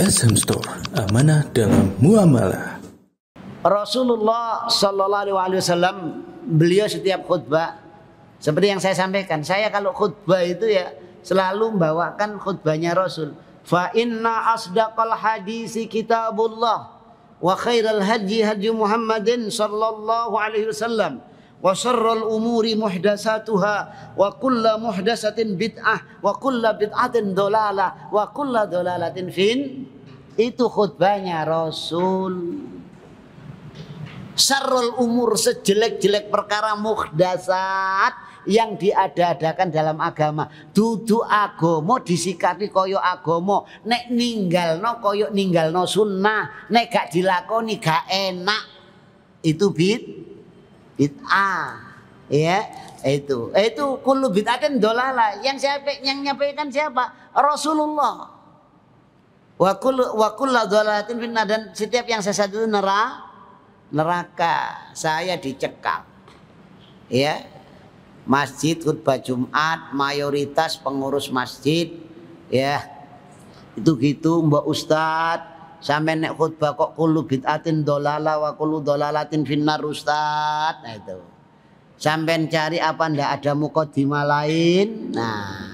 SM Store, amanah dalam muamalah. Rasulullah Shallallahu Alaihi Wasallam beliau setiap khutbah seperti yang saya sampaikan, saya kalau khutbah itu ya selalu membawakan khutbahnya Rasul. Fa inna asdaqal hadisi kitabullah wa khairal hadyi hadyu Muhammadin sallallahu alaihi wasallam wa syarrul umuri muhdasatuha wa kullu muhdasatin bid'ah wa kullu bid'atin dolalah wa kullu dhalalatin fin itu khutbahnya Rasul syarrul umur sejelek-jelek perkara muhdasat yang diadakan dalam agama dudu agomo disikati koyo agomo nek ninggal no koyo ninggal no sunnah nek gak dilakoni gak enak itu bid bid'ah. Ya, itu. Itu kullu bid'atin dolala. Yang saya yang nyampaikan siapa? Rasulullah. Wa kullu wa kullu dolalatin finna dan setiap yang sesat itu neraka neraka. Saya dicekal. Ya. Masjid khutbah Jumat mayoritas pengurus masjid ya itu gitu Mbak Ustadz Sampai nek khutbah kok kulu bid'atin dolala wa kulu dolalatin finnar ustad. Nah itu. Sampai cari apa ndak ada mukodima lain. Nah.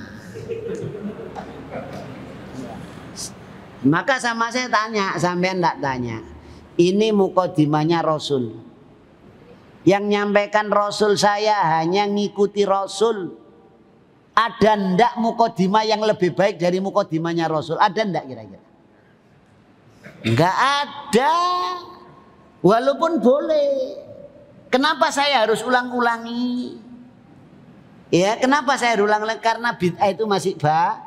Maka sama saya tanya, sampai ndak tanya. Ini mukodimanya Rasul. Yang nyampaikan Rasul saya hanya ngikuti Rasul. Ada ndak mukodima yang lebih baik dari mukodimanya Rasul? Ada ndak kira-kira? Enggak ada. Walaupun boleh. Kenapa saya harus ulang-ulangi? Ya, kenapa saya ulang ulang Karena bid'ah itu masih ba.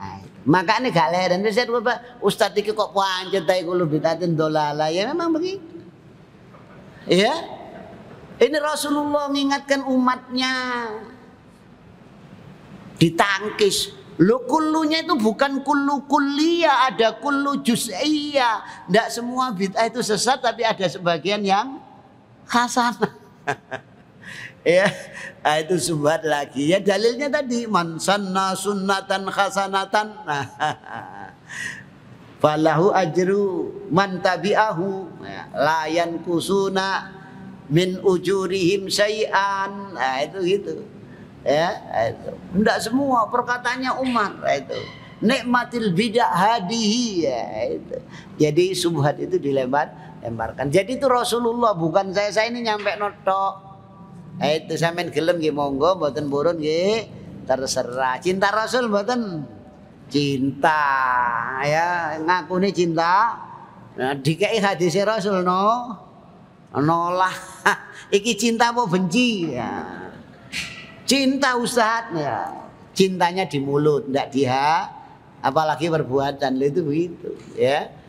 Nah, maka ini gak leren. saya coba Ustadz iki kok panjat ta iku dolala. Ya memang begitu. Ya. Ini Rasulullah mengingatkan umatnya ditangkis Lu kulunya itu bukan kulu kuliah, ada kulu juz'iyah. Tidak semua bid'ah itu sesat, tapi ada sebagian yang hasanah. ya, nah, itu subhat lagi. Ya dalilnya tadi man sanna sunnatan khasanatan. Falahu ajru man tabi'ahu ya, layan kusuna min ujurihim syai'an. Nah, itu gitu ya itu tidak semua perkataannya Umar ya itu nikmatil bidah hadihi ya itu jadi subhat itu dilebar lemparkan jadi itu Rasulullah bukan saya saya ini nyampe notok ya, itu sampean gelem gih monggo buatan burun gih terserah cinta Rasul buatan cinta ya ngaku nih cinta nah, dikai hadis Rasul no nolah iki cinta mau benci ya Cinta usaha, ya, cintanya di mulut, tidak di apalagi perbuatan. Itu begitu, ya.